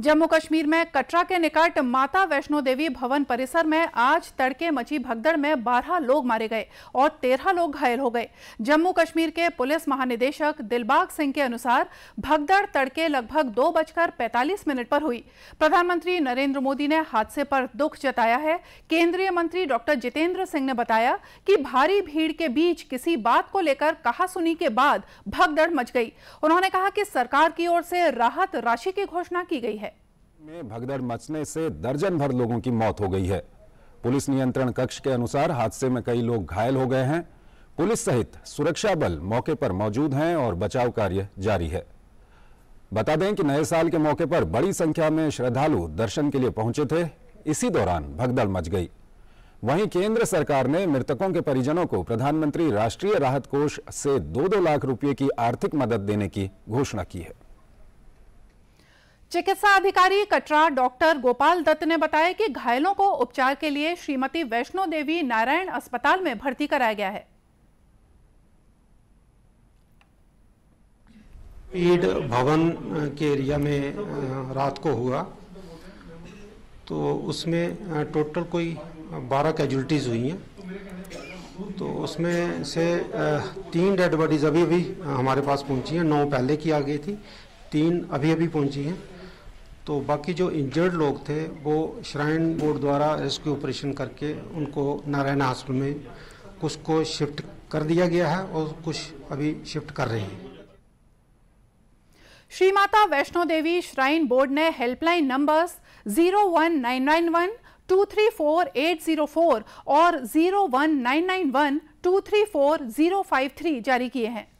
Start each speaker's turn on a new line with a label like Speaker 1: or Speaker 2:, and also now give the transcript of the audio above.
Speaker 1: जम्मू कश्मीर में कटरा के निकट माता वैष्णो देवी भवन परिसर में आज तड़के मची भगदड़ में 12 लोग मारे गए और 13 लोग घायल हो गए जम्मू कश्मीर के पुलिस महानिदेशक दिलबाग सिंह के अनुसार भगदड़ तड़के लगभग दो बजकर पैतालीस मिनट पर हुई प्रधानमंत्री नरेंद्र मोदी ने हादसे पर दुख जताया है केंद्रीय मंत्री डॉक्टर जितेंद्र सिंह ने बताया कि भारी भीड़ के बीच किसी बात को लेकर कहा के बाद भगदड़ मच गई उन्होंने कहा कि सरकार की ओर से राहत राशि की घोषणा की गई है
Speaker 2: में भगदड़ मचने से दर्जन भर लोगों की मौत हो गई है पुलिस नियंत्रण कक्ष के अनुसार हादसे में कई लोग घायल हो गए हैं पुलिस सहित सुरक्षा बल मौके पर मौजूद हैं और बचाव कार्य जारी है बता दें कि नए साल के मौके पर बड़ी संख्या में श्रद्धालु दर्शन के लिए पहुंचे थे इसी दौरान भगदड़ मच गई वहीं केंद्र सरकार ने मृतकों के परिजनों को प्रधानमंत्री राष्ट्रीय राहत कोष से दो दो लाख रुपए की आर्थिक मदद देने की घोषणा की है
Speaker 1: चिकित्सा अधिकारी कटरा डॉक्टर गोपाल दत्त ने बताया कि घायलों को उपचार के लिए श्रीमती वैष्णो देवी नारायण अस्पताल में भर्ती कराया गया है
Speaker 3: पीड भवन के एरिया में रात को हुआ तो उसमें टोटल कोई बारह कैजुअलिटीज़ हुई हैं तो उसमें से तीन डेड बॉडीज़ अभी अभी हमारे पास पहुंची हैं नौ पहले की आ गई थी तीन अभी अभी पहुंची हैं तो बाकी जो इंजर्ड लोग थे वो श्राइन बोर्ड द्वारा रेस्क्यू ऑपरेशन करके उनको नारायण हॉस्पिटल में कुछ को शिफ्ट कर दिया गया है और कुछ अभी शिफ्ट कर रहे हैं
Speaker 1: श्री माता वैष्णो देवी श्राइन बोर्ड ने हेल्पलाइन नंबर्स 01991 234804 और 01991 234053 जारी किए हैं